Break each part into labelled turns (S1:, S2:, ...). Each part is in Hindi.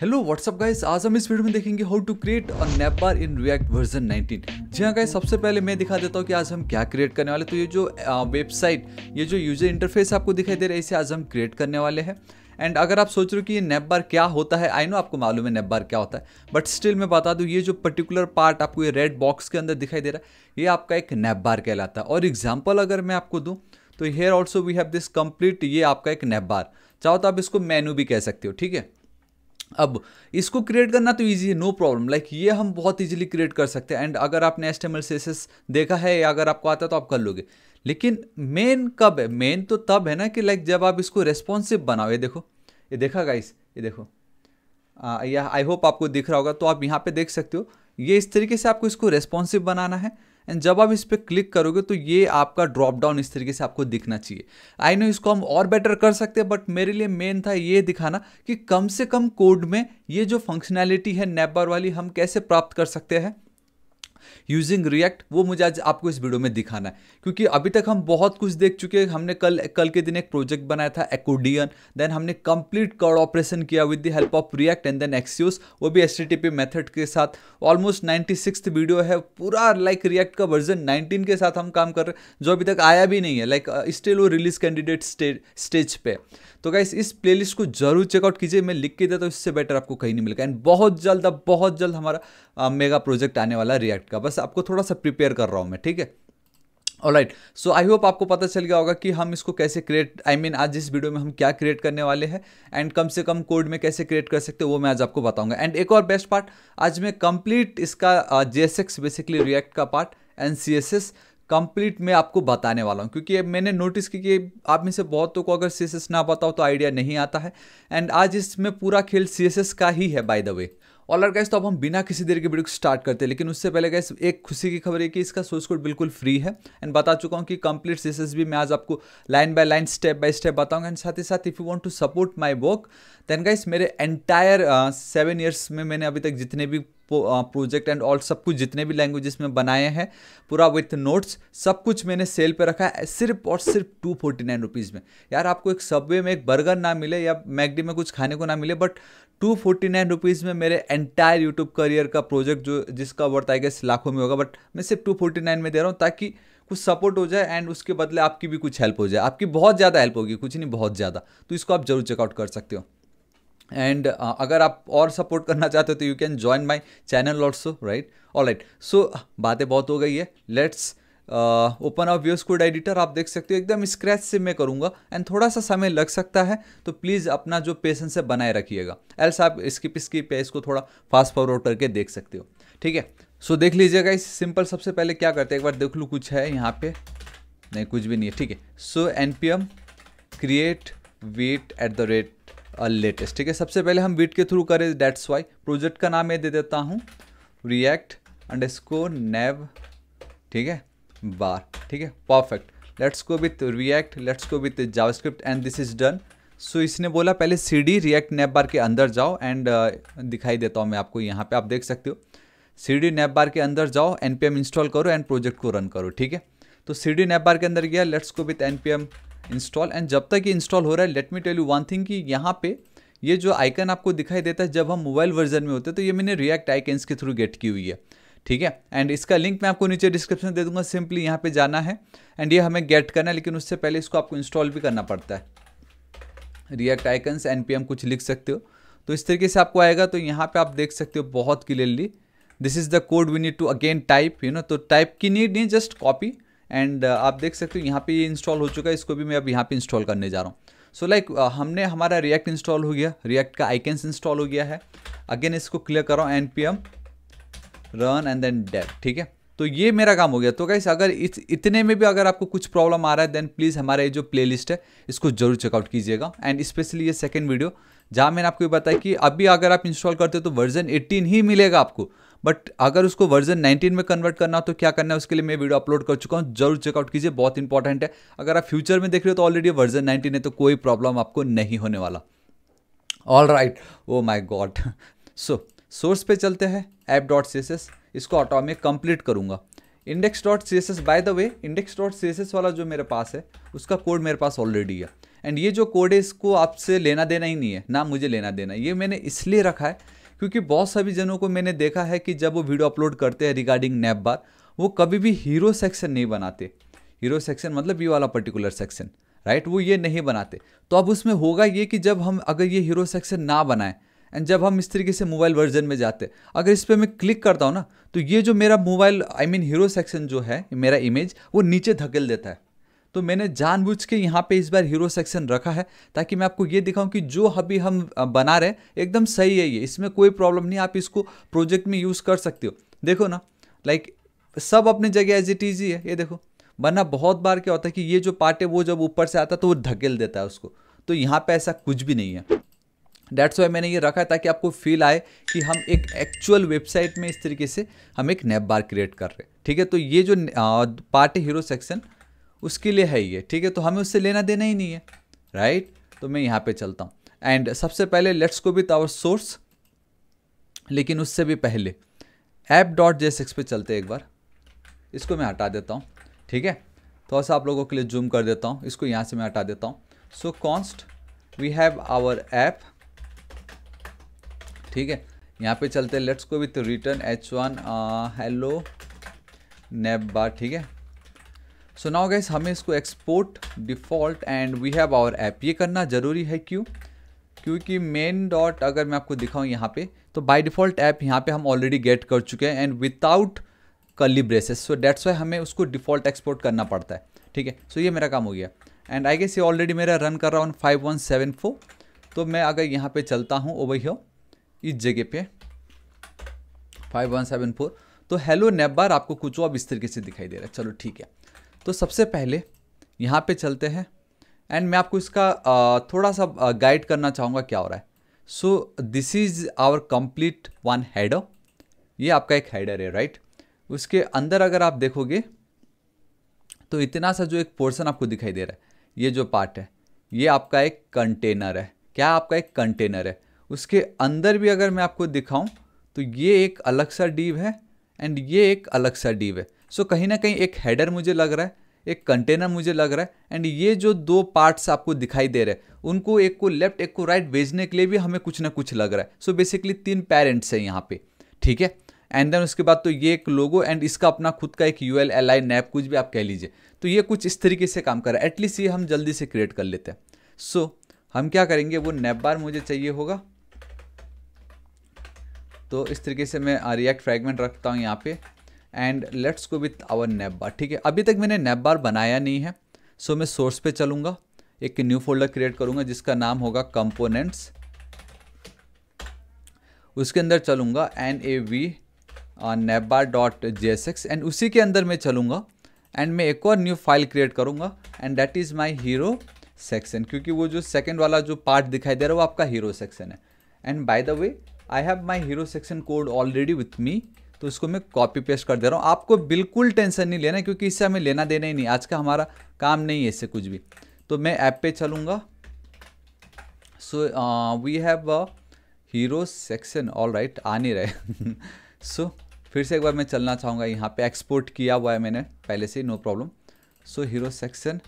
S1: हेलो व्हाट्सअप गाइस आज हम इस वीडियो में देखेंगे हाउ टू क्रिएट और बार इन रिएक्ट वर्जन 19 जी हाँ गाइस सबसे पहले मैं दिखा देता हूँ कि आज हम क्या क्रिएट करने वाले तो ये जो वेबसाइट ये जो यूजर इंटरफेस आपको दिखाई दे रहा है इसे आज हम क्रिएट करने वाले हैं एंड अगर आप सोच रहे हो कि ये नेप बार क्या होता है आई नो आपको मालूम है नेप बार क्या होता है बट स्टिल मैं बता दूँ ये जो पर्टिकुलर पार्ट आपको ये रेड बॉक्स के अंदर दिखाई दे रहा है ये आपका एक नेप बार कहलाता है और एग्जाम्पल अगर मैं आपको दूँ तो here also we have this complete ये आपका एक नेप बार चाहो तो आप इसको मेनू भी कह सकते हो ठीक है अब इसको क्रिएट करना तो इजी है नो प्रॉब्लम लाइक ये हम बहुत इजीली क्रिएट कर सकते हैं एंड अगर आपने एस टी देखा है या अगर आपको आता है तो आप कर लोगे लेकिन मेन कब है मेन तो तब है ना कि लाइक जब आप इसको रेस्पॉन्सिव बनाओ ये देखो ये देखा गाइस ये देखो आ, या आई होप आपको दिख रहा होगा तो आप यहाँ पे देख सकते हो ये इस तरीके से आपको इसको रेस्पॉन्सिव बनाना है एंड जब आप इस पर क्लिक करोगे तो ये आपका ड्रॉप डाउन इस तरीके से आपको दिखना चाहिए आई नो इसको हम और बेटर कर सकते हैं बट मेरे लिए मेन था ये दिखाना कि कम से कम कोड में ये जो फंक्शनैलिटी है नेबर वाली हम कैसे प्राप्त कर सकते हैं यूजिंग रिएक्ट वो मुझे आज आपको इस वीडियो में दिखाना है क्योंकि अभी तक हम बहुत कुछ देख चुके हैं हमने कल कल के दिन एक प्रोजेक्ट बनाया था एकोडियन देन हमने कंप्लीट कर्ड ऑपरेशन किया with the help of React and then एक्सयूज वो भी एस मेथड के साथ ऑलमोस्ट नाइन्टी वीडियो है पूरा लाइक like, रिएक्ट का वर्जन नाइनटीन के साथ हम काम कर रहे हैं जो अभी तक आया भी नहीं है लाइक स्टिल uh, वो रिलीज कैंडिडेट स्टेज पे तो गाइस इस प्लेलिस्ट को जरूर चेकआउट कीजिए मैं लिख के देता हूँ इससे बेटर आपको कहीं नहीं मिलेगा एंड बहुत जल्द अब बहुत जल्द हमारा आ, मेगा प्रोजेक्ट आने वाला है रिएक्ट का बस आपको थोड़ा सा प्रिपेयर कर रहा हूँ मैं ठीक है राइट सो आई होप आपको पता चल गया होगा कि हम इसको कैसे क्रिएट आई मीन आज इस वीडियो में हम क्या क्रिएट करने वाले हैं एंड कम से कम कोड में कैसे क्रिएट कर सकते हैं वो मैं आज आपको बताऊंगा एंड एक और बेस्ट पार्ट आज मैं कंप्लीट इसका जे बेसिकली रिएक्ट का पार्ट एन कंप्लीट मैं आपको बताने वाला हूँ क्योंकि मैंने नोटिस की कि आप में से बहुतों को अगर सी ना बताओ तो आइडिया नहीं आता है एंड आज इसमें पूरा खेल सी का ही है बाय द वे ऑलर गैस तो अब हम बिना किसी देर के वीडियो को स्टार्ट करते हैं लेकिन उससे पहले गैस एक खुशी की खबर है कि इसका सोर्स कोड बिल्कुल फ्री है एंड बता चुका हूँ कि कंप्लीट एस भी मैं आज आपको line by line step by step बताऊंगा एंड साथ ही साथ if you want to support my work then guys मेरे एंटायर सेवन ईयर्स में मैंने अभी तक जितने भी प्रोजेक्ट एंड ऑल सब कुछ जितने भी लैंग्वेजेस में बनाए हैं पूरा विथ नोट्स सब कुछ मैंने सेल पे रखा है सिर्फ और सिर्फ टू फोर्टी नाइन रुपीज़ में यार आपको एक सबवे में एक बर्गर ना मिले या मैगडी में कुछ खाने को ना मिले but two forty nine rupees में मेरे एंटायर यूट्यूब करियर का प्रोजेक्ट जो जिसका वर्थ आई गेस लाखों में होगा बट मैं सिर्फ टू फोर्टी नाइन में दे रहा हूँ ताकि कुछ सपोर्ट हो जाए एंड उसके बदले आपकी भी कुछ हेल्प हो जाए आपकी बहुत ज़्यादा हेल्प होगी कुछ नहीं बहुत ज़्यादा तो इसको आप जरूर चेकआउट कर सकते हो एंड uh, अगर आप और सपोर्ट करना चाहते हो तो you can join my channel also right all right so बातें बहुत हो गई है let's open of VS code editor आप देख सकते हो एकदम स्क्रैच से मैं करूँगा एंड थोड़ा सा समय लग सकता है तो प्लीज़ अपना जो पेशेंस है बनाए रखिएगा एल्स आप स्किप स्किप या इसको थोड़ा फास्ट फॉरवर्ड करके देख सकते हो ठीक है सो so, देख लीजिएगा इस सिंपल सबसे पहले क्या करते हैं एक बार देख लूँ कुछ है यहाँ पे नहीं कुछ भी नहीं है ठीक है so N P M create vite at the rate latest ठीक है सबसे पहले हम बीट के थ्रू करें डेट्स वाई प्रोजेक्ट का नाम ये दे देता हूँ रिएक्ट स्कोर नेव ठीक है बार ठीक है perfect let's go with React let's go with JavaScript and this is done so इसने बोला पहले C D React nav bar के अंदर जाओ एंड uh, दिखाई देता हूँ मैं आपको यहाँ पे आप देख सकते हो सी डी नेप बार के अंदर जाओ एन पी एम इंस्टॉल करो एंड प्रोजेक्ट को रन करो ठीक है तो सी डी नेप बार के अंदर गया let's go with N P M install and जब तक ये इंस्टॉल हो रहा है let me tell you one thing कि यहाँ पे ये जो आइकन आपको दिखाई देता है जब हम मोबाइल वर्जन में होते हैं तो ये मैंने रिएक्ट आइकन्स के थ्रू गेट की हुई है ठीक है एंड इसका लिंक मैं आपको नीचे डिस्क्रिप्शन दे दूंगा सिंपली यहाँ पे जाना है एंड ये हमें गेट करना है लेकिन उससे पहले इसको आपको इंस्टॉल भी करना पड़ता है रिएक्ट आइकन्स एन कुछ लिख सकते हो तो इस तरीके से आपको आएगा तो यहाँ पे आप देख सकते हो बहुत clearly this is the code we need to again type you know तो टाइप की नीड नहीं जस्ट कॉपी एंड uh, आप देख सकते हो यहाँ पे ये इंस्टॉल हो चुका है इसको भी मैं अब यहाँ पे इंस्टॉल करने जा रहा हूँ सो लाइक uh, हमने हमारा रिएक्ट इंस्टॉल हो गया रिएक्ट का आइकन्स इंस्टॉल हो गया है अगेन इसको क्लियर करो N P M run and then dev ठीक है तो ये मेरा काम हो गया तो गाइस अगर इत, इतने में भी अगर आपको कुछ प्रॉब्लम आ रहा है देन प्लीज़ हमारा ये जो प्ले है इसको जरूर चेकआउट कीजिएगा एंड स्पेशली ये सेकेंड वीडियो जहाँ मैंने आपको ये बताया कि अभी अगर आप इंस्टॉल करते हो तो वर्जन एट्टीन ही मिलेगा आपको बट अगर उसको वर्जन 19 में कन्वर्ट करना हो तो क्या करना है उसके लिए मैं वीडियो अपलोड कर चुका हूँ जरूर चेकआउट कीजिए बहुत इंपॉर्टेंट है अगर आप फ्यूचर में देख रहे हो तो ऑलरेडी वर्जन नाइनटीन है तो कोई प्रॉब्लम आपको नहीं होने वाला all right oh my god so source पे चलते हैं app dot C S S इसको ऑटो में कंप्लीट करूंगा index dot C S S by the way index dot C S S वाला जो मेरे पास है उसका कोड मेरे पास ऑलरेडी है एंड ये जो कोड है इसको आपसे लेना देना ही नहीं है ना मुझे लेना देना ये मैंने इसलिए रखा है क्योंकि बहुत सभी जनों को मैंने देखा है कि जब वो वीडियो अपलोड करते हैं रिगार्डिंग नैप बार वो कभी भी हीरो सेक्शन नहीं बनाते हीरो सेक्शन मतलब ये वाला पर्टिकुलर सेक्शन राइट वो ये नहीं बनाते तो अब उसमें होगा ये कि जब हम अगर ये हीरो सेक्शन ना बनाएं एंड जब हम इस तरीके से मोबाइल वर्जन में जाते अगर इस पर मैं क्लिक करता हूँ ना तो ये जो मेरा mobile I mean hero section जो है मेरा इमेज वो नीचे धकेल देता है तो मैंने जानबूझ के यहाँ पे इस बार हीरो सेक्शन रखा है ताकि मैं आपको ये दिखाऊं कि जो अभी हम बना रहे हैं एकदम सही है ये इसमें कोई प्रॉब्लम नहीं आप इसको प्रोजेक्ट में यूज़ कर सकते हो देखो ना लाइक सब अपनी जगह एज इट इजी है ये देखो वरना बहुत बार क्या होता है कि ये जो पार्ट है वो जब ऊपर से आता है तो वो धकेल देता है उसको तो यहाँ पर ऐसा कुछ भी नहीं है डेट्स वाई मैंने ये रखा है ताकि आपको फील आए कि हम एक एक्चुअल वेबसाइट में इस तरीके से हम एक नेप बार क्रिएट कर रहे हैं ठीक है तो ये जो पार्ट है हीरो सेक्शन उसके लिए है ये ठीक है तो हमें उससे लेना देना ही नहीं है राइट तो मैं यहाँ पे चलता हूँ एंड सबसे पहले let's go with our source लेकिन उससे भी पहले ऐप डॉट जे सिक्स पे चलते एक बार इसको मैं हटा देता हूँ ठीक है थोड़ा तो सा आप लोगों के लिए जूम कर देता हूँ इसको यहाँ से मैं हटा देता हूँ so const we have our app ठीक है यहाँ पे चलते हैं let's go with return H one hello nav bar ठीक है सो नाउ गैस हमें इसको export default and we have our app ये करना ज़रूरी है क्यों क्योंकि मेन डॉट अगर मैं आपको दिखाऊँ यहाँ पे तो बाय डिफ़ॉल्ट ऐप यहाँ पे हम ऑलरेडी गेट कर चुके हैं and without curly braces so that's why हमें उसको डिफ़ॉल्ट एक्सपोर्ट करना पड़ता है ठीक है सो so ये मेरा काम हो गया एंड आई गेस ये ऑलरेडी मेरा रन कर रहा हूँ फाइव वन सेवन फोर तो मैं अगर यहाँ पे चलता हूँ ओवर हियर इस जगह पे फाइव वन सेवन फोर तो हेलो नेबर आपको कुछ अब इस तरीके से दिखाई दे रहा है चलो ठीक है तो सबसे पहले यहाँ पे चलते हैं एंड मैं आपको इसका थोड़ा सा गाइड करना चाहूँगा क्या हो रहा है so this is our complete one header ये आपका एक हैडर है राइट उसके अंदर अगर आप देखोगे तो इतना सा जो एक पोर्शन आपको दिखाई दे रहा है ये जो पार्ट है ये आपका एक कंटेनर है क्या आपका एक कंटेनर है उसके अंदर भी अगर मैं आपको दिखाऊं तो ये एक अलग सा डीव है एंड ये एक अलग सा डीव है सो so, कहीं ना कहीं एक हेडर मुझे लग रहा है एक कंटेनर मुझे लग रहा है एंड ये जो दो पार्ट्स आपको दिखाई दे रहे हैं उनको एक को लेफ्ट एक को राइट भेजने के लिए भी हमें कुछ ना कुछ लग रहा है सो so, बेसिकली तीन पेरेंट्स हैं यहाँ पे ठीक है एंड देन उसके बाद तो ये एक लोगो एंड इसका अपना खुद का एक U L L I nav कुछ भी आप कह लीजिए तो ये कुछ इस तरीके से काम कर रहा है एटलीस्ट ये हम जल्दी से क्रिएट कर लेते हैं सो so, हम क्या करेंगे वो नैप बार मुझे चाहिए होगा तो इस तरीके से मैं रिएक्ट फ्रेगमेंट रखता हूँ यहाँ पे and let's go with our nav bar ठीक है अभी तक मैंने नेप बार बनाया नहीं है सो so मैं सोर्स पे चलूंगा एक न्यू फोल्डर क्रिएट करूँगा जिसका नाम होगा कंपोनेंट्स उसके अंदर चलूंगा N A V bar dot J S X and उसी के अंदर मैं चलूंगा एंड मैं एक और न्यू फाइल क्रिएट करूंगा and that is my hero section क्योंकि वो जो सेकेंड वाला जो पार्ट दिखाई दे रहा है वो आपका हीरो सेक्शन है and by the way I have my hero section code already with me तो इसको मैं कॉपी पेस्ट कर दे रहा हूँ आपको बिल्कुल टेंशन नहीं लेना क्योंकि इससे हमें लेना देना ही नहीं आज का हमारा काम नहीं है इससे कुछ भी तो मैं ऐप पे चलूँगा so we have hero section all right आ नहीं रहे सो so, फिर से एक बार मैं चलना चाहूँगा यहाँ पे एक्सपोर्ट किया हुआ है मैंने पहले से no problem so hero section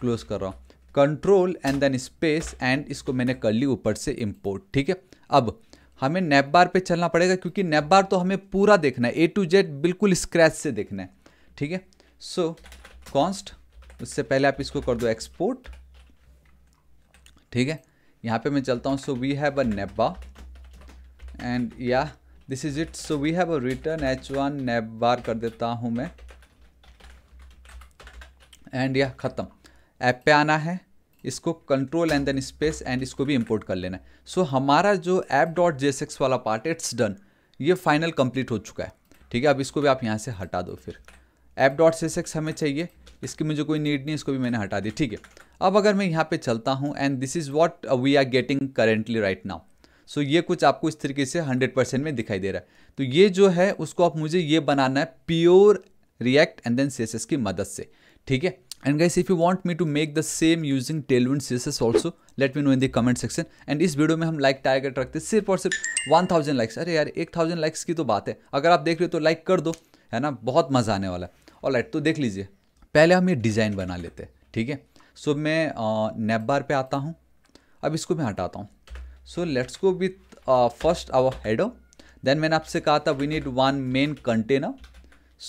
S1: close कर रहा हूँ control and then space and इसको मैंने कर ली ऊपर से इम्पोर्ट ठीक है अब हमें नैप बार पे चलना पड़ेगा क्योंकि नैप बार तो हमें पूरा देखना है ए टू जेड बिल्कुल स्क्रैच से देखना है ठीक है सो कॉन्स्ट उससे पहले आप इसको कर दो एक्सपोर्ट ठीक है यहाँ पे मैं चलता हूँ so we have a navbar and या this is it so we have a return H one bar कर देता हूँ मैं एंड या ख़त्म ऐप पे आना है इसको control and then space and इसको भी इम्पोर्ट कर लेना है सो so, हमारा जो ऐप डॉट जे वाला पार्ट इट्स डन ये फाइनल कंप्लीट हो चुका है ठीक है अब इसको भी आप यहाँ से हटा दो फिर ऐप डॉट से हमें चाहिए इसकी मुझे कोई नीड नहीं इसको भी मैंने हटा दी ठीक है अब अगर मैं यहाँ पे चलता हूँ and this is what we are getting currently right now so ये कुछ आपको इस तरीके से हंड्रेड परसेंट में दिखाई दे रहा है तो ये जो है उसको आप मुझे ये बनाना है pure React and then C की मदद से ठीक है and guys if you want me to make the same using tailwind css also let me know in the comment section and इस वीडियो में हम लाइक टारगेट रखते हैं सिर्फ और सिर्फ 1000 लाइक्स अरे यार 1000 लाइक्स की तो बात है अगर आप देख रहे हो तो लाइक कर दो है ना बहुत मज़ा आने वाला है और लाइट तो देख लीजिए पहले हम ये डिज़ाइन बना लेते हैं ठीक है सो so, मैं नेबार पर पे आता हूँ अब इसको मैं हटाता हूँ so let's go with first our header then मैंने आपसे कहा था we need one main container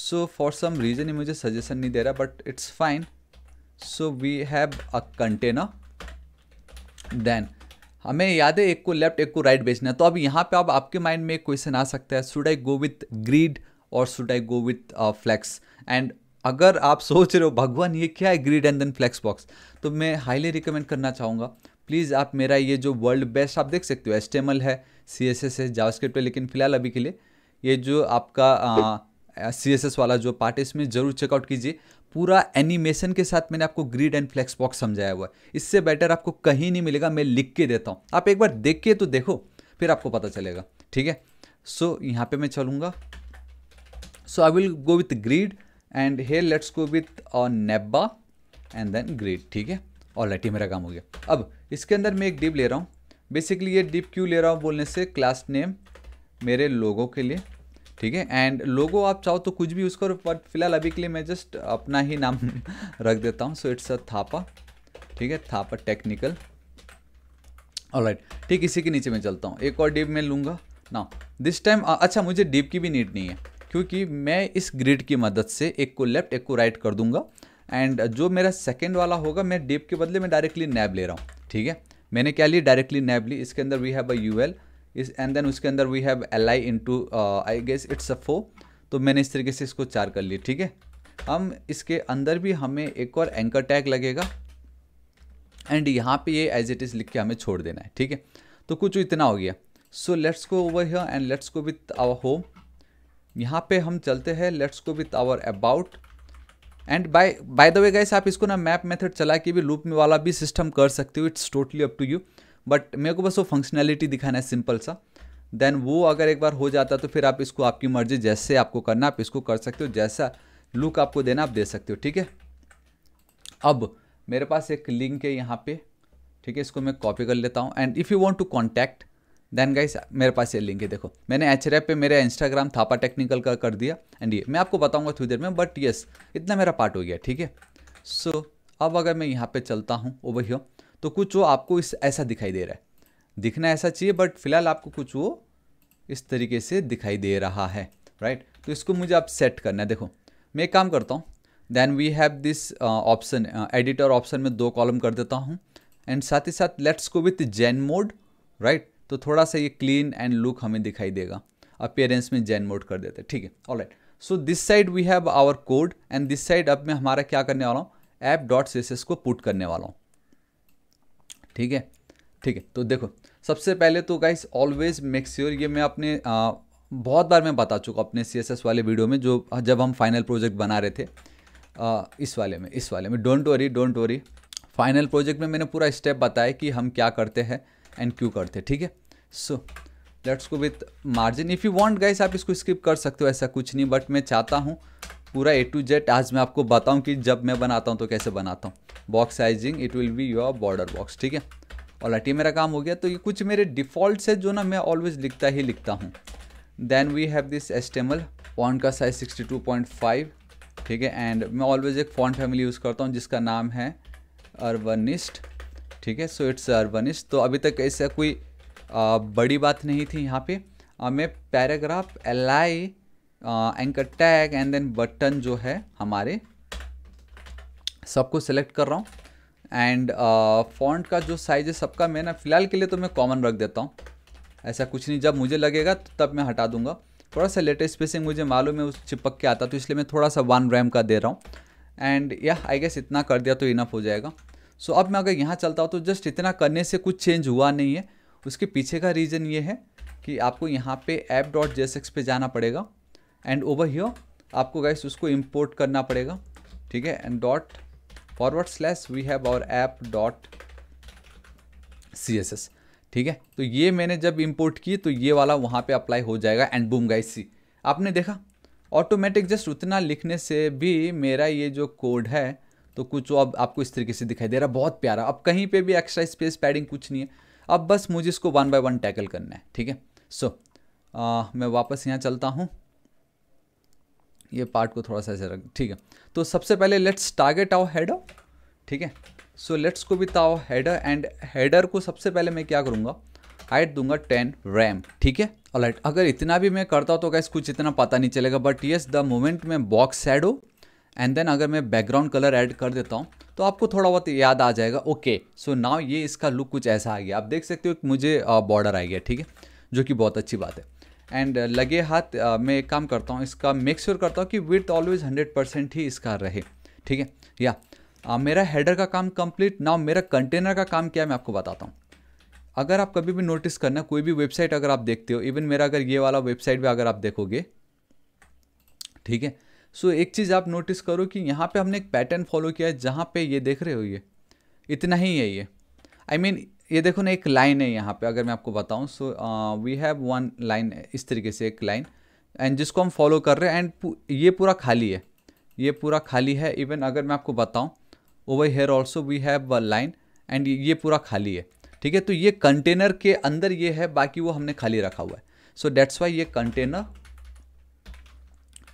S1: so for some reason ही मुझे सजेशन नहीं दे रहा but it's fine so we have a container then हमें याद है एक को लेफ्ट एक को राइट बेचना है तो अब यहाँ पे अब आपके माइंड में क्वेश्चन आ सकता है should I go with grid और should I go with flex and अगर आप सोच रहे हो भगवान ये क्या है grid and then flex box तो मैं हाईली रिकमेंड करना चाहूँगा प्लीज़ आप मेरा ये जो वर्ल्ड बेस्ट आप देख सकते हो एस है सी एस एस है जावास्क्रिप्ट है लेकिन फ़िलहाल अभी के लिए ये जो आपका सी एस एस वाला जो पार्ट है इसमें ज़रूर चेकआउट कीजिए पूरा एनिमेशन के साथ मैंने आपको ग्रीड एंड फ्लेक्स बॉक्स समझाया हुआ है इससे बेटर आपको कहीं नहीं मिलेगा मैं लिख के देता हूँ आप एक बार देख के तो देखो फिर आपको पता चलेगा ठीक है सो यहाँ पे मैं चलूँगा so I will go with grid and here let's go with navbar and then grid ठीक है और लाइट मेरा काम हो गया अब इसके अंदर मैं एक डिप ले रहा हूँ बेसिकली ये डिप क्यों ले रहा हूँ बोलने से क्लास नेम मेरे लोगों के लिए ठीक है एंड लोगो आप चाहो तो कुछ भी यूज़ करो बट फिलहाल अभी के लिए मैं जस्ट अपना ही नाम रख देता हूँ सो इट्स अ थापा ठीक है थापा टेक्निकल ऑलराइट ठीक इसी के नीचे मैं चलता हूँ एक और डिप मैं लूँगा ना दिस टाइम अच्छा मुझे डिप की भी नीड नहीं है क्योंकि मैं इस ग्रिड की मदद से एक को लेफ्ट एक को राइट कर दूंगा एंड जो मेरा सेकेंड वाला होगा मैं डिप के बदले मैं डायरेक्टली नैब ले रहा हूँ ठीक है मैंने क्या लिया डायरेक्टली नैब ली इसके अंदर we have a U L इस एंड देन उसके अंदर we have L I into I guess it's a फो तो मैंने इस तरीके से इसको चार कर लिया ठीक है हम इसके अंदर भी हमें एक और एंकर टैग लगेगा एंड यहाँ पे ये एज इट इज़ लिख के हमें छोड़ देना है ठीक है तो कुछ तो इतना हो गया so let's go over here and let's go with our home यहाँ पे हम चलते हैं let's go with our about and by by the way guys आप इसको ना मैप मेथड चला के भी लूप में वाला भी सिस्टम कर सकते हो it's totally up to you but मेरे को बस वो फंक्शनैलिटी दिखाना है सिंपल सा देन वो अगर एक बार हो जाता तो फिर आप इसको आपकी मर्जी जैसे आपको करना आप इसको कर सकते हो जैसा लुक आपको देना आप दे सकते हो ठीक है अब मेरे पास एक लिंक है यहाँ पे ठीक है इसको मैं कॉपी कर लेता हूँ and if you want to contact then guys मेरे पास ये लिंक है देखो मैंने एच पे मेरा इंस्टाग्राम थापा टेक्निकल का कर दिया एंड ये मैं आपको बताऊँगा थोड़ी देर में बट येस इतना मेरा पार्ट हो गया ठीक है सो so, अब अगर मैं यहाँ पर चलता हूँ ओ भैया तो कुछ वो आपको इस ऐसा दिखाई दे रहा है दिखना ऐसा चाहिए बट फिलहाल आपको कुछ वो इस तरीके से दिखाई दे रहा है राइट right? तो इसको मुझे आप सेट करना है देखो मैं एक काम करता हूँ then we have this option editor option में दो कॉलम कर देता हूँ एंड साथ ही साथ लेट्स को विथ जैन मोड राइट तो थोड़ा सा ये क्लीन एंड लुक हमें दिखाई देगा अपेयरेंस में जैन मोड कर देते ठीक है all right so this side we have our code and this side अब मैं हमारा क्या करने वाला हूँ ऐप डॉट सेसेस को पुट करने वाला हूँ ठीक है ठीक है तो देखो सबसे पहले तो गाइस ऑलवेज मेक श्योर ये मैं अपने आ, बहुत बार मैं बता चुका अपने सी वाले वीडियो में जो जब हम फाइनल प्रोजेक्ट बना रहे थे आ, इस वाले में इस वाले में don't worry don't worry final project में मैंने पूरा स्टेप बताया कि हम क्या करते हैं एंड क्यों करते हैं ठीक है so let's go with margin if you want guys आप इसको स्किप कर सकते हो ऐसा कुछ नहीं बट मैं चाहता हूँ पूरा ए टू जेड आज मैं आपको बताऊँ कि जब मैं बनाता हूँ तो कैसे बनाता हूँ box sizing it will be your border box ठीक है और लटी मेरा काम हो गया तो ये कुछ मेरे डिफ़ॉल्ट है जो ना मैं ऑलवेज लिखता ही लिखता हूँ then we have this HTML font का साइज सिक्सटी ठीक है एंड मैं ऑलवेज एक फॉन्ट फैमिली यूज़ करता हूँ जिसका नाम है अर्बनिस्ट ठीक है सो इट्स अर्बनिस्ट तो अभी तक ऐसा कोई आ, बड़ी बात नहीं थी यहाँ पे आ, मैं paragraph L I anchor tag and then button जो है हमारे सबको सेलेक्ट कर रहा हूँ एंड फॉन्ट का जो साइज है सबका मैं ना फ़िलहाल के लिए तो मैं कॉमन रख देता हूँ ऐसा कुछ नहीं जब मुझे लगेगा तो तब मैं हटा दूंगा थोड़ा सा लेटेस्ट स्पेसिंग मुझे मालूम है उस चिपक के आता तो इसलिए मैं थोड़ा सा वन रैम का दे रहा हूँ एंड या आई गेस इतना कर दिया तो इनफ हो जाएगा सो so, अब मैं अगर यहाँ चलता हूँ तो जस्ट इतना करने से कुछ चेंज हुआ नहीं है उसके पीछे का रीज़न ये है कि आपको यहाँ पे ऐप डॉट पे जाना पड़ेगा एंड ओवर हियर आपको गाइस उसको इम्पोर्ट करना पड़ेगा ठीक है and dot forward slash we have our app dot C S S ठीक है तो ये मैंने जब इम्पोर्ट की तो ये वाला वहाँ पे अप्लाई हो जाएगा एंड बूम गाइस सी आपने देखा ऑटोमेटिक जस्ट उतना लिखने से भी मेरा ये जो कोड है तो कुछ अब आपको इस तरीके से दिखाई दे रहा बहुत प्यारा अब कहीं पे भी एक्स्ट्रा स्पेस पैडिंग कुछ नहीं है अब बस मुझे इसको वन बाय वन टैकल करना है ठीक है सो मैं वापस यहाँ चलता हूँ ये पार्ट को थोड़ा सा ऐसे रख ठीक है तो सबसे पहले लेट्स टारगेट आओ हेडर ठीक है सो लेट्स को भी ताओ हेडर एंड हेडर को सबसे पहले मैं क्या करूँगा हाइट दूंगा टेन रैम ठीक है और अगर इतना भी मैं करता हूँ तो कैसे कुछ इतना पता नहीं चलेगा बट येस द मोमेंट में बॉक्स एड हो एंड देन अगर मैं बैकग्राउंड कलर ऐड कर देता हूँ तो आपको थोड़ा बहुत याद आ जाएगा ओके सो नाव ये इसका लुक कुछ ऐसा आ गया आप देख सकते हो कि मुझे बॉर्डर आ गया ठीक है जो कि बहुत अच्छी बात है एंड uh, लगे हाथ uh, मैं एक काम करता हूँ इसका मेक श्योर करता हूँ कि विथ ऑलवेज हंड्रेड परसेंट ही इसका रहे ठीक है या आ, uh, मेरा हेडर का काम कंप्लीट ना मेरा कंटेनर का काम क्या है मैं आपको बताता हूँ अगर आप कभी भी नोटिस करना कोई भी वेबसाइट अगर आप देखते हो इवन मेरा अगर ये वाला वेबसाइट भी अगर आप देखोगे ठीक है सो एक चीज़ आप नोटिस करो कि यहाँ पर हमने एक पैटर्न फॉलो किया है जहाँ पर ये देख रहे हो ये इतना ही है ये आई I मीन mean, ये देखो ना एक लाइन है यहाँ पे अगर मैं आपको बताऊँ so we have one line इस तरीके से एक लाइन एंड जिसको हम फॉलो कर रहे हैं एंड ये पूरा खाली है ये पूरा खाली है इवन अगर मैं आपको बताऊँ over here also we have line and ये पूरा खाली है ठीक है तो ये कंटेनर के अंदर ये है बाकी वो हमने खाली रखा हुआ है सो डेट्स वाई ये कंटेनर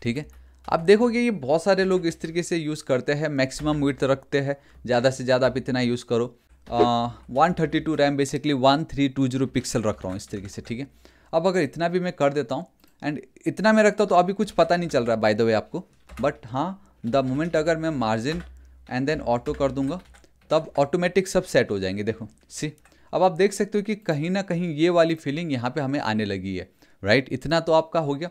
S1: ठीक है आप देखोगे ये बहुत सारे लोग इस तरीके से यूज़ करते हैं मैक्सिमम विथ रखते हैं ज़्यादा से ज़्यादा आप इतना यूज़ करो one thirty two rem basically one three two zero pixel रख रहा हूँ इस तरीके से ठीक है अब अगर इतना भी मैं कर देता हूँ एंड इतना मैं रखता हूँ तो अभी कुछ पता नहीं चल रहा है बाय द वे आपको बट हाँ द मोमेंट अगर मैं मार्जिन एंड देन ऑटो कर दूंगा तब ऑटोमेटिक सब सेट हो जाएंगे देखो सी अब आप देख सकते हो कि कहीं ना कहीं ये वाली फीलिंग यहाँ पे हमें आने लगी है राइट right? इतना तो आपका हो गया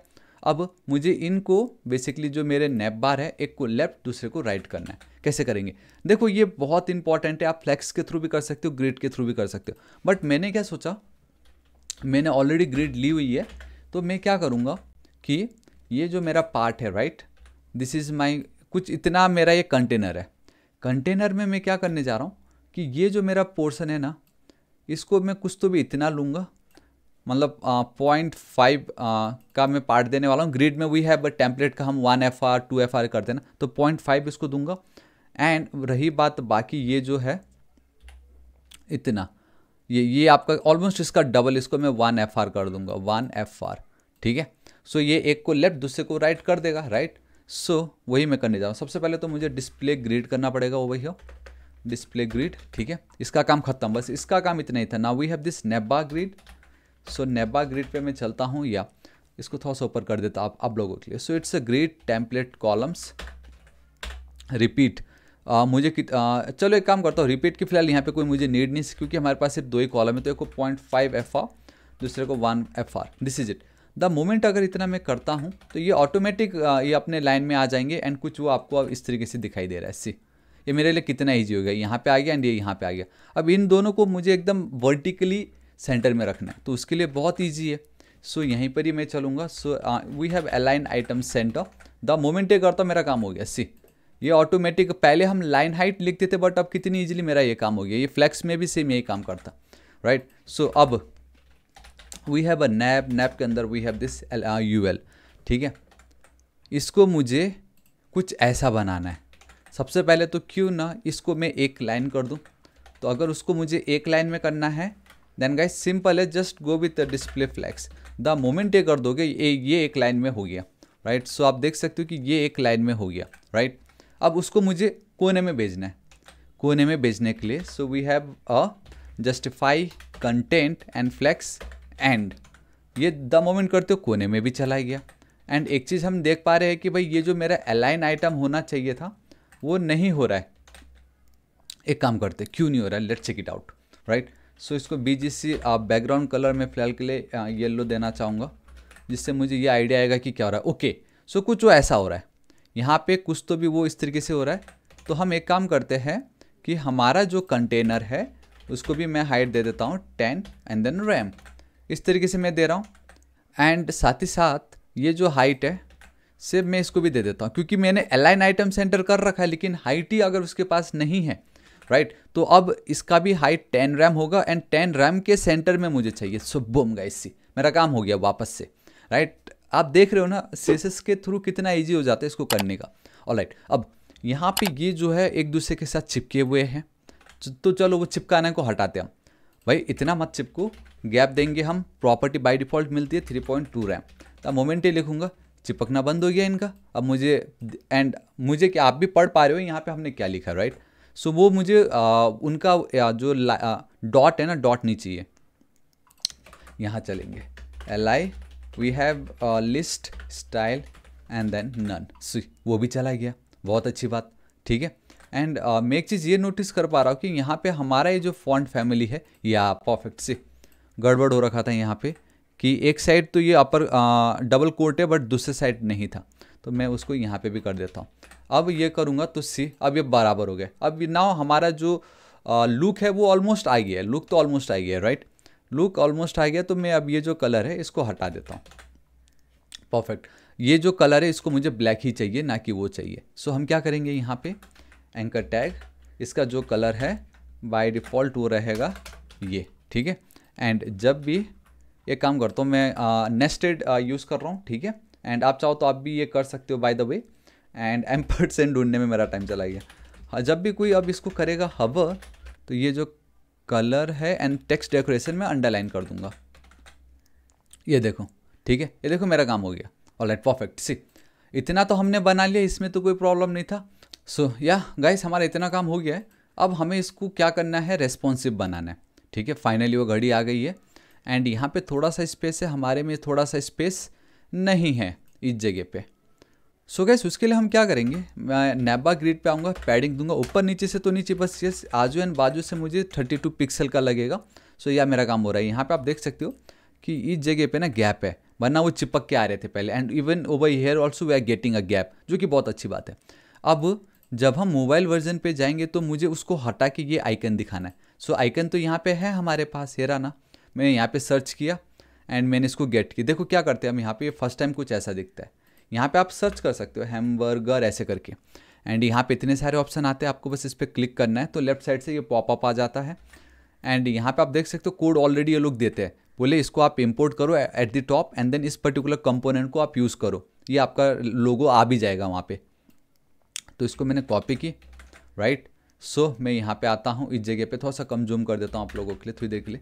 S1: अब मुझे इनको बेसिकली जो मेरे नेप बार है एक को लेफ्ट दूसरे को राइट करना है कैसे करेंगे देखो ये बहुत इंपॉर्टेंट है आप फ्लैक्स के थ्रू भी कर सकते हो ग्रिड के थ्रू भी कर सकते हो बट मैंने क्या सोचा मैंने ऑलरेडी ग्रिड ली हुई है तो मैं क्या करूँगा कि ये जो मेरा पार्ट है राइट दिस इज़ माई कुछ इतना मेरा ये कंटेनर है कंटेनर में मैं क्या करने जा रहा हूँ कि ये जो मेरा पोर्सन है ना इसको मैं कुछ तो भी इतना लूँगा मतलब पॉइंट फाइव का मैं पार्ट देने वाला हूँ ग्रिड में वही है बट टेम्पलेट का हम one F R two F R कर देना तो पॉइंट फाइव इसको दूंगा एंड रही बात बाकी ये जो है इतना ये ये आपका ऑलमोस्ट इसका डबल इसको मैं वन एफ आर कर दूंगा वन एफ आर ठीक है सो so, ये एक को लेफ्ट दूसरे को राइट कर देगा राइट सो so, वही मैं करने जा रहा सबसे पहले तो मुझे डिस्प्ले ग्रीड करना पड़ेगा वो वही हो डिस्प्ले ग्रीड ठीक है इसका काम खत्म बस इसका काम इतना ही था ना we have this navbar grid so navbar grid पे मैं चलता हूँ या इसको थोड़ा सा ऊपर कर देता आप आप लोगों के लिए so it's a grid template columns repeat आ, मुझे आ, चलो एक काम करता हूँ रिपीट की फिलहाल यहाँ पे कोई मुझे नीड नहीं क्योंकि हमारे पास सिर्फ दो ही कॉलम है तो एक को पॉइंट फाइव एफ आर दूसरे को one F R this is it the moment अगर इतना मैं करता हूँ तो ये ऑटोमेटिक ये अपने लाइन में आ जाएंगे एंड कुछ वो आपको अब इस तरीके से दिखाई दे रहा है सी ये मेरे लिए कितना ईजी हो गया यहाँ पे आ गया एंड ये यहाँ पर आ गया अब इन दोनों को मुझे एकदम वर्टिकली सेंटर में रखना है तो उसके लिए बहुत ईजी है सो so, यहीं पर ही मैं चलूँगा so we have align item center the moment ये करता मेरा काम हो गया सी ये ऑटोमेटिक पहले हम लाइन हाइट लिखते थे बट अब कितनी इजीली मेरा ये काम हो गया ये फ्लैक्स में भी सेम यही काम करता राइट सो अब we have a nav nav के अंदर we have this L U L ठीक है इसको मुझे कुछ ऐसा बनाना है सबसे पहले तो क्यों ना इसको मैं एक लाइन कर दूँ तो अगर उसको मुझे एक लाइन में करना है देन गाइज सिंपल है just go with the display flex the moment ये कर दोगे ये ये एक लाइन में हो गया राइट right? सो so आप देख सकते हो कि ये एक लाइन में हो गया राइट अब उसको मुझे कोने में भेजना है कोने में भेजने के लिए so we have a justify content and flex and ये द मोमेंट करते हो कोने में भी चला गया एंड एक चीज़ हम देख पा रहे हैं कि भाई ये जो मेरा अलाइन आइटम होना चाहिए था वो नहीं हो रहा है एक काम करते क्यों नहीं हो रहा है let check it out right so इसको B G C background colour में फिलहाल के लिए येल्लो uh, देना चाहूँगा जिससे मुझे ये आइडिया आएगा कि क्या हो रहा है ओके okay, सो so कुछ वो तो ऐसा हो रहा है यहाँ पे कुछ तो भी वो इस तरीके से हो रहा है तो हम एक काम करते हैं कि हमारा जो कंटेनर है उसको भी मैं हाइट दे देता हूँ टेन एंड देन रैम इस तरीके से मैं दे रहा हूँ एंड साथ ही साथ ये जो हाइट है सिर्फ मैं इसको भी दे देता हूँ क्योंकि मैंने एलाइन आइटम सेंटर कर रखा है लेकिन हाइट ही अगर उसके पास नहीं है राइट right? तो अब इसका भी हाइट टेन रैम होगा एंड टेन रैम के सेंटर में मुझे चाहिए सुबुम गाइसी मेरा काम हो गया वापस से राइट right? आप देख रहे हो ना सेसेस के थ्रू कितना ईजी हो जाता है इसको करने का और राइट अब यहाँ पे ये जो है एक दूसरे के साथ चिपके हुए हैं तो, तो चलो वो चिपकाने को हटाते हैं भाई इतना मत चिपको गैप देंगे हम प्रॉपर्टी बाई डिफ़ॉल्ट मिलती है थ्री पॉइंट टू रैम तो मोमेंट ही लिखूंगा चिपकना बंद हो गया इनका अब मुझे एंड मुझे क्या आप भी पढ़ पा रहे हो यहाँ पे हमने क्या लिखा राइट सो so, वो मुझे आ, उनका आ, जो डॉट है ना डॉट नहीं चाहिए यहाँ चलेंगे L I we have list style and then none see वो भी चला गया बहुत अच्छी बात ठीक है एंड uh, मैं एक चीज़ ये नोटिस कर पा रहा हूँ कि यहाँ पे हमारा ये जो फॉन्ट फैमिली है या परफेक्ट से गड़बड़ हो रखा था यहाँ पे कि एक साइड तो ये अपर डबल कोट है बट दूसरे साइड नहीं था तो मैं उसको यहाँ पे भी कर देता हूँ अब ये करूँगा तो सी अब ये बराबर हो गया अब ना हमारा जो लुक uh, है वो ऑलमोस्ट आ गया है लुक तो ऑलमोस्ट आ गया है राइट लुक ऑलमोस्ट आ गया तो मैं अब ये जो कलर है इसको हटा देता हूँ परफेक्ट ये जो कलर है इसको मुझे ब्लैक ही चाहिए ना कि वो चाहिए सो so, हम क्या करेंगे यहाँ पे एंकर टैग इसका जो कलर है बाय डिफ़ॉल्ट वो रहेगा ये ठीक है एंड जब भी एक काम करता हूँ मैं नेस्टेड यूज़ कर रहा हूँ ठीक है एंड आप चाहो तो आप भी ये कर सकते हो बाय द वे एंड एम्पर्ट ढूंढने में मेरा टाइम चला गया हाँ, जब भी कोई अब इसको करेगा हब तो ये जो कलर है एंड टेक्स्ट डेकोरेशन में अंडरलाइन कर दूंगा ये देखो ठीक है ये देखो मेरा काम हो गया ऑल राइट परफेक्ट सी इतना तो हमने बना लिया इसमें तो कोई प्रॉब्लम नहीं था सो या गाइस हमारा इतना काम हो गया है अब हमें इसको क्या करना है रेस्पॉन्सिव बनाना है ठीक है फाइनली वो घड़ी आ गई है एंड यहाँ पे थोड़ा सा स्पेस है हमारे में थोड़ा सा स्पेस नहीं है इस जगह पे सो गैस उसके लिए हम क्या करेंगे मैं नेबा ग्रिड पे आऊँगा पैडिंग दूंगा ऊपर नीचे से तो नीचे बस ये आजू एंड बाजू से मुझे 32 पिक्सल का लगेगा सो so, यह मेरा काम हो रहा है यहाँ पे आप देख सकते हो कि इस जगह पे ना गैप है वरना वो चिपक के आ रहे थे पहले and even over here also we are getting a gap जो कि बहुत अच्छी बात है अब जब हम मोबाइल वर्जन पर जाएंगे तो मुझे उसको हटा के ये आइकन दिखाना है सो so, आइकन तो यहाँ पे है हमारे पास हेरा ना मैंने यहाँ पर सर्च किया एंड मैंने इसको गेट किया देखो क्या करते हैं हम यहाँ पे फर्स्ट टाइम कुछ ऐसा दिखता है यहाँ पे आप सर्च कर सकते हो हैमबर्गर ऐसे करके एंड यहाँ पे इतने सारे ऑप्शन आते हैं आपको बस इस पर क्लिक करना है तो लेफ्ट साइड से ये पॉपअप आ जाता है एंड यहाँ पे आप देख सकते हो कोड ऑलरेडी ये लोग देते हैं बोले इसको आप इम्पोर्ट करो at the top and then इस पर्टिकुलर कंपोनेंट को आप यूज़ करो ये आपका लोगो आ भी जाएगा वहाँ पे तो इसको मैंने कॉपी की राइट सो so, मैं यहाँ पे आता हूँ इस जगह पे थोड़ा सा कम जूम कर देता हूँ आप लोगों के लिए थोड़ी देर के लिए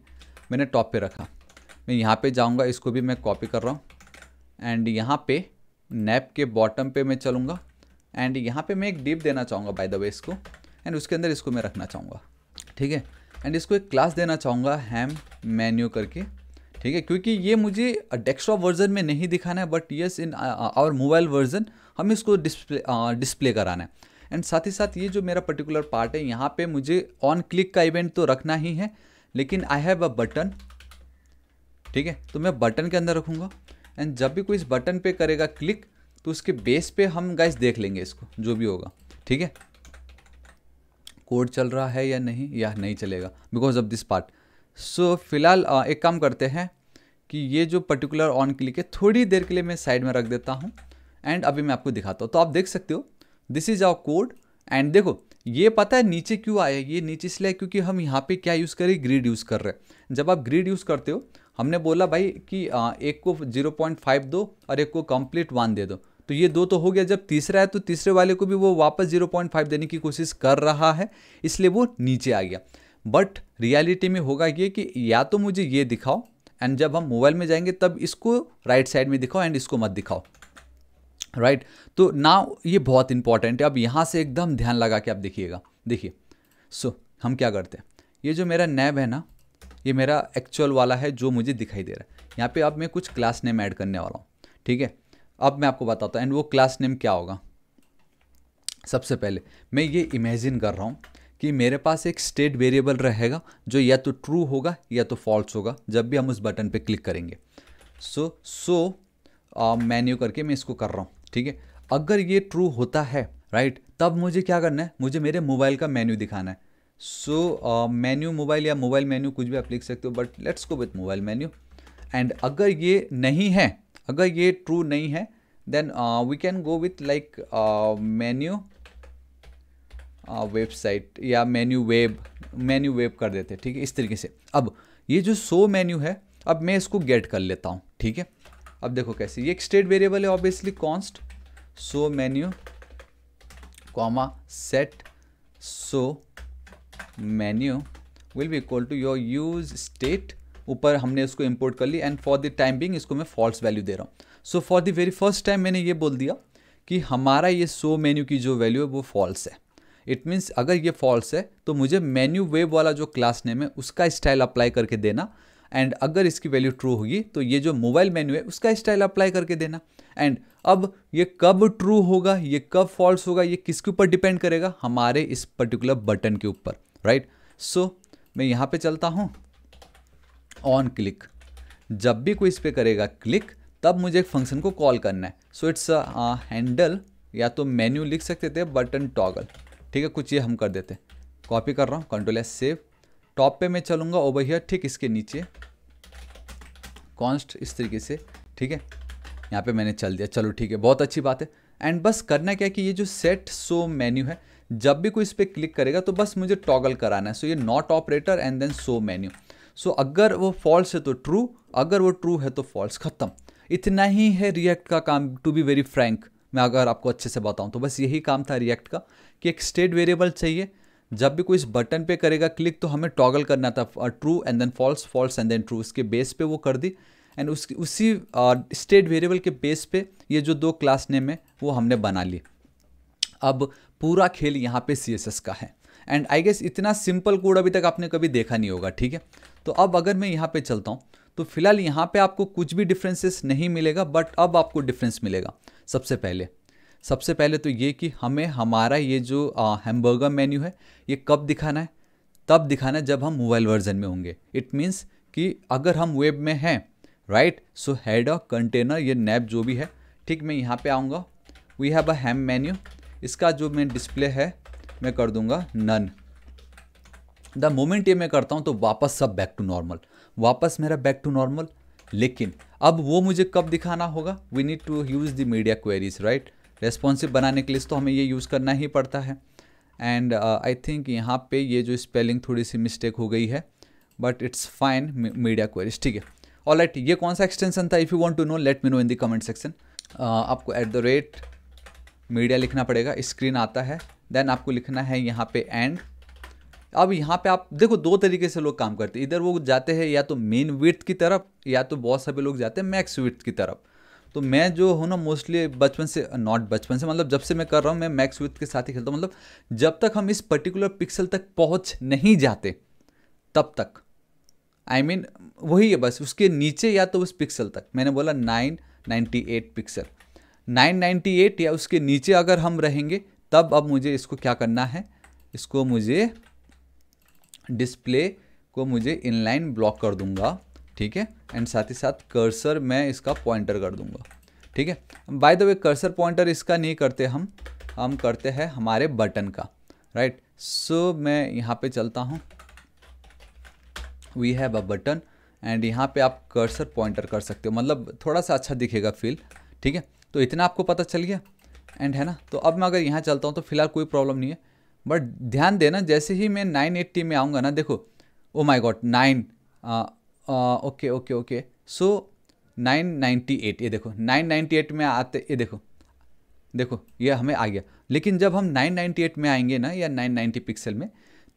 S1: मैंने टॉप पे रखा मैं यहाँ पे जाऊँगा इसको भी मैं कॉपी कर रहा हूँ एंड यहाँ पे नैप के बॉटम पे मैं चलूँगा एंड यहाँ पे मैं एक डिप देना चाहूँगा बाय द वे इसको एंड उसके अंदर इसको मैं रखना चाहूँगा ठीक है एंड इसको एक क्लास देना चाहूँगा हैम मेन्यू करके ठीक है क्योंकि ये मुझे डेस्कटॉप वर्जन में नहीं दिखाना है but yes in our mobile version हम इसको डिस्प्ले डिस्प्ले uh, कराना है एंड साथ ही साथ ये जो मेरा पर्टिकुलर पार्ट है यहाँ पे मुझे ऑन क्लिक का इवेंट तो रखना ही है लेकिन आई हैव अ बटन ठीक है तो मैं बटन के अंदर रखूँगा एंड जब भी कोई इस बटन पे करेगा क्लिक तो उसके बेस पे हम गाइस देख लेंगे इसको जो भी होगा ठीक है कोड चल रहा है या नहीं या नहीं चलेगा because of this part so फिलहाल एक काम करते हैं कि ये जो पर्टिकुलर ऑन क्लिक है थोड़ी देर के लिए मैं साइड में रख देता हूँ एंड अभी मैं आपको दिखाता हूँ तो आप देख सकते हो this is our code and देखो ये पता है नीचे क्यों आया ये नीचे इसलिए क्योंकि हम यहाँ पे क्या यूज़ करें ग्रिड यूज़ कर रहे हैं जब आप ग्रिड यूज़ करते हो हमने बोला भाई कि एक को 0.5 दो और एक को कंप्लीट वन दे दो तो ये दो तो हो गया जब तीसरा है तो तीसरे वाले को भी वो वापस 0.5 देने की कोशिश कर रहा है इसलिए वो नीचे आ गया बट रियलिटी में होगा ये कि या तो मुझे ये दिखाओ एंड जब हम मोबाइल में जाएंगे तब इसको राइट साइड में दिखाओ एंड इसको मत दिखाओ राइट right? तो ना ये बहुत इंपॉर्टेंट है अब यहाँ से एकदम ध्यान लगा के आप देखिएगा देखिए सो so, हम क्या करते हैं ये जो मेरा नैब है ना ये मेरा एक्चुअल वाला है जो मुझे दिखाई दे रहा है यहाँ पे अब मैं कुछ क्लास नेम ऐड करने वाला हूँ ठीक है अब मैं आपको बताता हूँ एंड वो क्लास नेम क्या होगा सबसे पहले मैं ये इमेजिन कर रहा हूँ कि मेरे पास एक स्टेट वेरिएबल रहेगा जो या तो ट्रू होगा या तो फॉल्स होगा जब भी हम उस बटन पर क्लिक करेंगे सो सो मैन्यू करके मैं इसको कर रहा हूँ ठीक है अगर ये ट्रू होता है राइट right, तब मुझे क्या करना है मुझे मेरे मोबाइल का मेन्यू दिखाना है सो मेन्यू मोबाइल या मोबाइल मेन्यू कुछ भी आप लिख सकते हो but let's go with mobile menu and अगर ये नहीं है अगर ये ट्रू नहीं है then we can go with like menu website या मेन्यू वेब मेन्यू वेब कर देते ठीक है इस तरीके से अब ये जो सो मेन्यू है अब मैं इसको गेट कर लेता हूँ ठीक है अब देखो कैसे ये एक स्टेट वेरिएबल है obviously const so menu comma set so menu will be equal to your use state ऊपर हमने उसको इम्पोर्ट कर ली and for the time being इसको मैं फॉल्स वैल्यू दे रहा हूँ so for the very first time मैंने ये बोल दिया कि हमारा ये सो मेन्यू की जो वैल्यू है वो फॉल्स है इट मीन्स अगर ये फॉल्स है तो मुझे मेन्यू वेब वाला जो क्लास नेम है उसका स्टाइल अप्लाई करके देना एंड अगर इसकी वैल्यू ट्रू होगी तो ये जो मोबाइल मेन्यू है उसका स्टाइल अप्लाई करके देना एंड अब ये कब ट्रू होगा ये कब फॉल्स होगा ये किसके ऊपर डिपेंड करेगा हमारे इस पर्टिकुलर बटन के ऊपर राइट सो so, मैं यहाँ पे चलता हूँ ऑन क्लिक जब भी कोई इस पर करेगा क्लिक तब मुझे एक फंक्शन को कॉल करना है सो इट्स हैंडल या तो मेन्यू लिख सकते थे बटन टॉगल ठीक है कुछ ये हम कर देते कॉपी कर रहा हूँ कंट्रोल एस सेव टॉप पे मैं चलूंगा ओवर हियर ठीक इसके नीचे कॉन्स्ट इस तरीके से ठीक है यहाँ पे मैंने चल दिया चलो ठीक है बहुत अच्छी बात है एंड बस करना क्या है कि ये जो सेट सो मेन्यू है जब भी कोई इस पर क्लिक करेगा तो बस मुझे टॉगल कराना है सो ये not operator and then so menu so अगर वो फॉल्स है तो ट्रू अगर वो ट्रू है तो फॉल्स खत्म इतना ही है रिएक्ट का काम टू बी वेरी फ्रैंक मैं अगर आपको अच्छे से बताऊं तो बस यही काम था रिएक्ट का कि एक स्टेट वेरिएबल चाहिए जब भी कोई इस बटन पे करेगा क्लिक तो हमें टॉगल करना था true and then false false and then true उसके बेस पे वो कर दी एंड उसकी उसी स्टेट वेरिएबल के बेस पे ये जो दो क्लास नेम है वो हमने बना ली अब पूरा खेल यहाँ पे सी का है एंड आई गेस इतना सिंपल कोड अभी तक आपने कभी देखा नहीं होगा ठीक है तो अब अगर मैं यहाँ पे चलता हूँ तो फिलहाल यहाँ पे आपको कुछ भी डिफरेंसेस नहीं मिलेगा बट अब आपको डिफरेंस मिलेगा सबसे पहले सबसे पहले तो ये कि हमें हमारा ये जो हैमबर्गर मेन्यू है ये कब दिखाना है तब दिखाना है जब हम मोबाइल वर्जन में होंगे इट मीन्स कि अगर हम वेब में हैं राइट सो हैड कंटेनर ये नैब जो भी है ठीक मैं यहाँ पे आऊँगा we have a ham menu इसका जो मैं डिस्प्ले है मैं कर दूंगा नन द मोमेंट ये मैं करता हूँ तो वापस सब बैक टू नॉर्मल वापस मेरा बैक टू नॉर्मल लेकिन अब वो मुझे कब दिखाना होगा we need to use the media queries right responsive बनाने के लिए तो हमें ये यूज़ करना ही पड़ता है एंड आई थिंक यहाँ पे ये जो स्पेलिंग थोड़ी सी मिस्टेक हो गई है but it's fine media queries ठीक है ऑल राइट ये कौन सा एक्सटेंशन था if you want to know let me know in the comment section आपको एट द रेट मीडिया लिखना पड़ेगा स्क्रीन आता है देन आपको लिखना है यहाँ पे एंड अब यहाँ पे आप देखो दो तरीके से लोग काम करते हैं इधर वो जाते हैं या तो मेन विथ की तरफ या तो बहुत सभी लोग जाते हैं मैक्स विथ की तरफ तो मैं जो हूँ ना मोस्टली बचपन से नॉट बचपन से मतलब जब से मैं कर रहा हूँ मैं मैक्स विथ के साथ ही खेलता हूँ मतलब जब तक हम इस पर्टिकुलर पिक्सल तक पहुँच नहीं जाते तब तक आई I मीन mean, वही है बस उसके नीचे या तो उस पिक्सल तक मैंने बोला नाइन नाइन्टी एट पिक्सल 998 या उसके नीचे अगर हम रहेंगे तब अब मुझे इसको क्या करना है इसको मुझे डिस्प्ले को मुझे इनलाइन ब्लॉक कर दूंगा ठीक है एंड साथ ही साथ कर्सर मैं इसका पॉइंटर कर दूंगा ठीक है by the way cursor pointer इसका नहीं करते हम हम करते हैं हमारे बटन का राइट right? सो so, मैं यहाँ पे चलता हूँ we have a button and यहाँ पे आप कर्सर पॉइंटर कर सकते हो मतलब थोड़ा सा अच्छा दिखेगा फील ठीक है तो इतना आपको पता चल गया एंड है ना तो अब मैं अगर यहाँ चलता हूँ तो फिलहाल कोई प्रॉब्लम नहीं है बट ध्यान देना जैसे ही मैं नाइन एट्टी में आऊँगा ना देखो oh my god nine okay okay okay so nine ninety eight ये देखो नाइन नाइन्टी एट में आते ये देखो देखो ये हमें आ गया लेकिन जब हम नाइन नाइन्टी एट में आएंगे ना या नाइन नाइन्टी पिक्सल में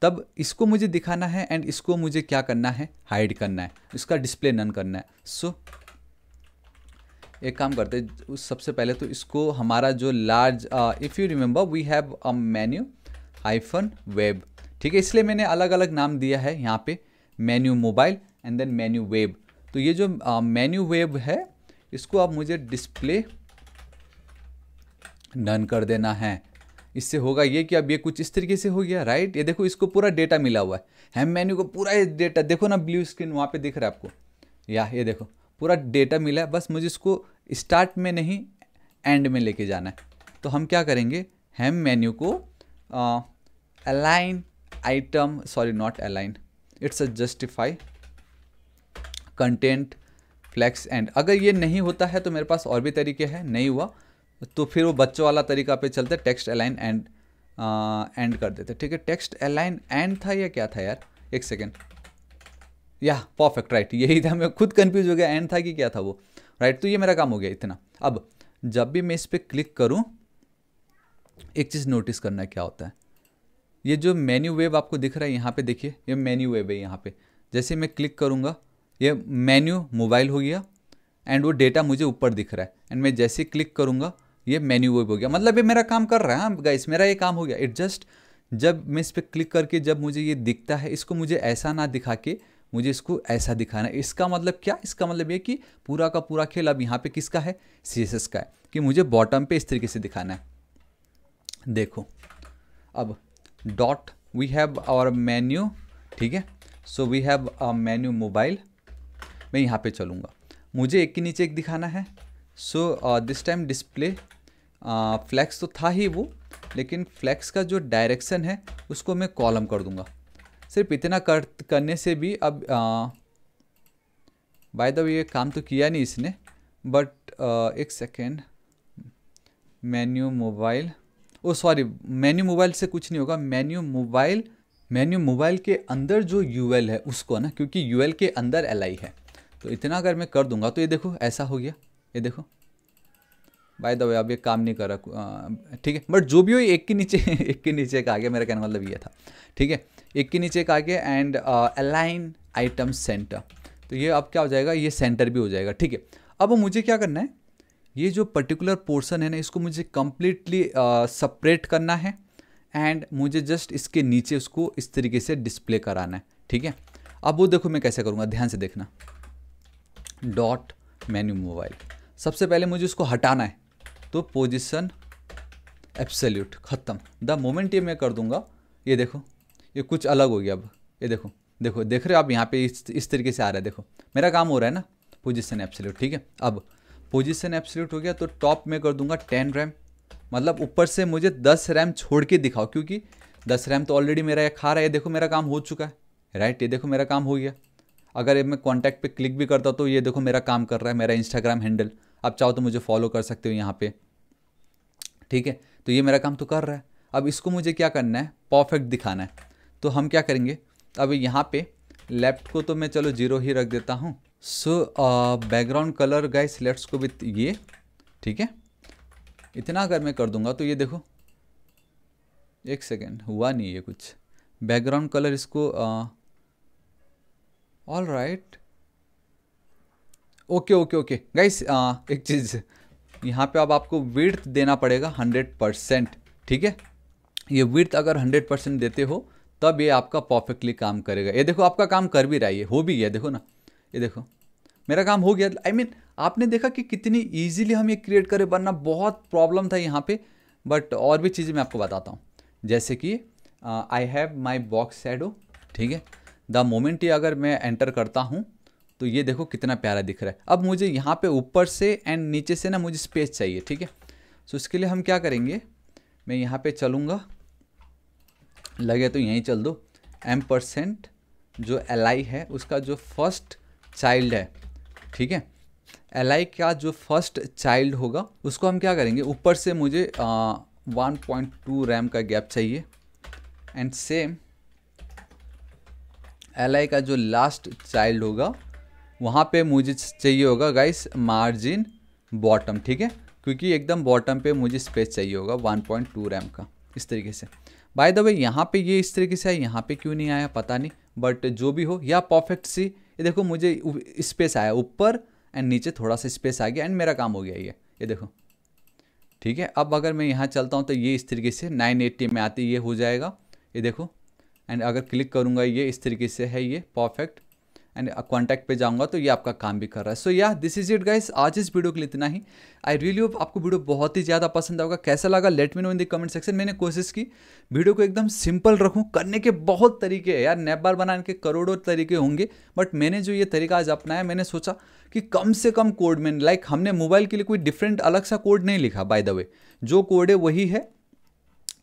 S1: तब इसको मुझे दिखाना है एंड इसको मुझे क्या करना है हाइड करना है इसका डिस्प्ले नन करना है सो so, एक काम करते हैं सबसे पहले तो इसको हमारा जो large if you remember we have a menu hyphen web ठीक है इसलिए मैंने अलग अलग नाम दिया है यहाँ पे menu mobile and then menu web तो ये जो मेन्यू uh, वेब है इसको आप मुझे डिस्प्ले नन कर देना है इससे होगा ये कि अब ये कुछ इस तरीके से हो गया राइट ये देखो इसको पूरा डेटा मिला हुआ है हेम मेन्यू को पूरा डेटा देखो ना ब्लू स्क्रीन वहाँ पे दिख रहा है आपको या ये देखो पूरा डेटा मिला है बस मुझे इसको स्टार्ट में नहीं एंड में लेके जाना है तो हम क्या करेंगे हेम मेन्यू को align item sorry not align it's a justify content flex and अगर ये नहीं होता है तो मेरे पास और भी तरीके हैं नहीं हुआ तो फिर वो बच्चों वाला तरीका पे चलते टेक्स्ट अलाइन एंड एंड कर देते ठीक है टेक्स्ट अलाइन एंड था या क्या था यार एक सेकेंड या परफेक्ट राइट यही था मैं खुद कंफ्यूज हो गया एंड था कि क्या था वो राइट तो ये मेरा काम हो गया इतना अब जब भी मैं इस पर क्लिक करूँ एक चीज़ नोटिस करना क्या होता है ये जो मेन्यू वेव आपको दिख रहा है यहाँ पे देखिए ये मेन्यू वेव है यहाँ पे जैसे मैं क्लिक करूँगा ये मेन्यू मोबाइल हो गया एंड वो डेटा मुझे ऊपर दिख रहा है एंड मैं जैसे क्लिक करूँगा ये मेन्यू वेब हो गया मतलब ये मेरा काम कर रहा है गाइस हाँ, मेरा ये काम हो गया इट जस्ट जब मैं इस पर क्लिक करके जब मुझे ये दिखता है इसको मुझे ऐसा ना दिखा के मुझे इसको ऐसा दिखाना है इसका मतलब क्या इसका मतलब ये कि पूरा का पूरा खेल अब यहाँ पे किसका है सी का है कि मुझे बॉटम पे इस तरीके से दिखाना है देखो अब dot we have our menu ठीक है so we have a menu mobile मैं यहाँ पे चलूँगा मुझे एक के नीचे एक दिखाना है so this time display flex तो था ही वो लेकिन फ्लैक्स का जो डायरेक्शन है उसको मैं कॉलम कर दूँगा सिर्फ इतना कर करने से भी अब बाय द वे ये काम तो किया नहीं इसने बट एक second menu mobile oh sorry menu mobile से कुछ नहीं होगा मेन्यू मोबाइल मेन्यू मोबाइल के अंदर जो यू है उसको ना क्योंकि यू के अंदर एल है तो इतना अगर मैं कर दूंगा तो ये देखो ऐसा हो गया ये देखो बाय द वे अब ये काम नहीं कर रहा ठीक है बट जो भी हो एक के नीचे एक के नीचे का आ गया मेरा कहने मतलब ये था ठीक है एक के नीचे एक आगे एंड अलाइन आइटम सेंटर तो ये अब क्या हो जाएगा ये सेंटर भी हो जाएगा ठीक है अब मुझे क्या करना है ये जो पर्टिकुलर पोर्सन है ना इसको मुझे कम्प्लीटली सपरेट uh, करना है एंड मुझे जस्ट इसके नीचे उसको इस तरीके से डिस्प्ले कराना है ठीक है अब वो देखो मैं कैसे करूँगा ध्यान से देखना डॉट मेन्यू मोबाइल सबसे पहले मुझे उसको हटाना है तो पोजिशन एब्सोल्यूट ख़त्म द मोमेंट ये मैं कर दूंगा ये देखो ये कुछ अलग हो गया अब ये देखो देखो देख रहे हो आप यहाँ पे इस इस तरीके से आ रहा है देखो मेरा काम हो रहा है ना पोजिशन एप्सल्यूट ठीक है अब पोजिशन एप्सल्यूट हो गया तो टॉप में कर दूंगा टेन रैम मतलब ऊपर से मुझे दस रैम छोड़ के दिखाओ क्योंकि दस रैम तो ऑलरेडी मेरा खा रहा है देखो मेरा काम हो चुका है राइट ये देखो मेरा काम हो गया अगर मैं कॉन्टैक्ट पर क्लिक भी करता तो ये देखो मेरा काम कर रहा है मेरा इंस्टाग्राम हैंडल आप चाहो तो मुझे फॉलो कर सकते हो यहाँ पे ठीक है तो ये मेरा काम तो कर रहा है अब इसको मुझे क्या करना है परफेक्ट दिखाना है तो हम क्या करेंगे अब यहाँ पे लेफ्ट को तो मैं चलो जीरो ही रख देता हूँ so background colour guys selects को विथ ये ठीक है इतना अगर मैं कर दूंगा तो ये देखो एक सेकेंड हुआ नहीं ये कुछ बैकग्राउंड कलर इसको all right okay okay okay guys एक चीज़ यहाँ पे अब आपको विर्थ देना पड़ेगा हंड्रेड परसेंट ठीक है ये विर्थ अगर हंड्रेड परसेंट देते हो तब ये आपका परफेक्टली काम करेगा ये देखो आपका काम कर भी रहा है ये हो भी गया देखो ना ये देखो मेरा काम हो गया आई I मीन mean, आपने देखा कि कितनी ईजिली हम ये क्रिएट करें वरना बहुत प्रॉब्लम था यहाँ पे बट और भी चीज़ें मैं आपको बताता हूँ जैसे कि I have my box shadow ठीक है द मोमेंट ये अगर मैं एंटर करता हूँ तो ये देखो कितना प्यारा दिख रहा है अब मुझे यहाँ पे ऊपर से एंड नीचे से ना मुझे स्पेस चाहिए ठीक है सो so, इसके लिए हम क्या करेंगे मैं यहाँ पे चलूँगा लगे तो यहीं चल दो एम परसेंट जो एल आई है उसका जो फर्स्ट चाइल्ड है ठीक है एल आई का जो फर्स्ट चाइल्ड होगा उसको हम क्या करेंगे ऊपर से मुझे वन पॉइंट टू रैम का गैप चाहिए एंड सेम एल आई का जो लास्ट चाइल्ड होगा वहाँ पे मुझे चाहिए होगा गाइस मार्जिन बॉटम ठीक है क्योंकि एकदम बॉटम पे मुझे स्पेस चाहिए होगा 1.2 रैम का इस तरीके से बाय द वे यहाँ पे ये इस तरीके से आया यहाँ पे क्यों नहीं आया पता नहीं बट जो भी हो या परफेक्ट सी ये देखो मुझे स्पेस आया ऊपर एंड नीचे थोड़ा सा स्पेस आ गया एंड मेरा काम हो गया ये ये देखो ठीक है अब अगर मैं यहाँ चलता हूँ तो ये इस तरीके से नाइन में आती ये हो जाएगा ये देखो एंड अगर क्लिक करूँगा ये इस तरीके से है ये परफेक्ट एंड कॉन्टैक्ट पे जाऊंगा तो ये आपका काम भी कर रहा है सो या दिस इज इट गाइस आज इस वीडियो के लिए इतना ही आई रियली होप आपको वीडियो बहुत ही ज़्यादा पसंद आएगा कैसा लगा let me know in the comment section मैंने कोशिश की वीडियो को एकदम सिंपल रखूँ करने के बहुत तरीके हैं यार नेबर बनाने के करोड़ों तरीके होंगे बट मैंने जो ये तरीका आज अपनाया मैंने सोचा कि कम से कम कोड में लाइक हमने मोबाइल के लिए कोई डिफरेंट अलग सा कोड नहीं लिखा बाय द वे जो कोड है वही है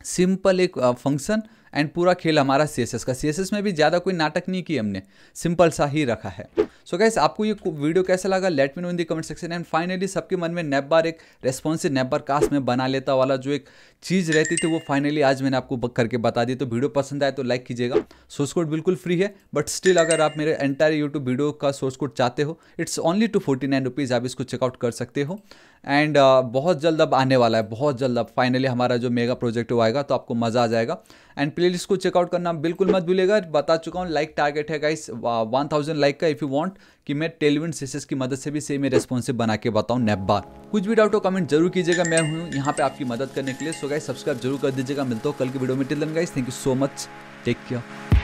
S1: सिंपल एक फंक्शन uh, एंड पूरा खेल हमारा सी का सी में भी ज़्यादा कोई नाटक नहीं किया हमने सिंपल सा ही रखा है सो so गैस आपको ये वीडियो कैसा लगा let me know in the comment section and finally सबके मन में नेप एक रेस्पॉन्सिव नेप कास्ट में बना लेता वाला जो एक चीज़ रहती थी वो फाइनली आज मैंने आपको करके बता दी तो वीडियो पसंद आए तो लाइक कीजिएगा सोर्स कोड बिल्कुल फ्री है बट स्टिल अगर आप मेरे एंटायर यूट्यूब वीडियो का सोर्स कोड चाहते हो it's only two forty nine rupees आप इसको चेकआउट कर सकते हो एंड uh, बहुत जल्द अब आने वाला है बहुत जल्द अब फाइनली हमारा जो मेगा प्रोजेक्ट हुआ आएगा तो आपको मज़ा आ जाएगा एंड प्ले इसको को चेकआउट करना बिल्कुल मत भूलेगा बता चुका हूँ लाइक टारगेट है गाइस वन थाउजेंड लाइक का इफ़ यू वांट कि मैं टेलीविन सेसेस की मदद से भी सेम रेस्पॉन्सिव बना के बताऊँ नैप बार कुछ भी डाउट हो कमेंट जरूर कीजिएगा मैं हूँ यहाँ पर आपकी मदद करने के लिए सो गाइस सब्सक्राइब जरूर कर दीजिएगा मिलता हूँ कल की वीडियो में till guys thank you so much take care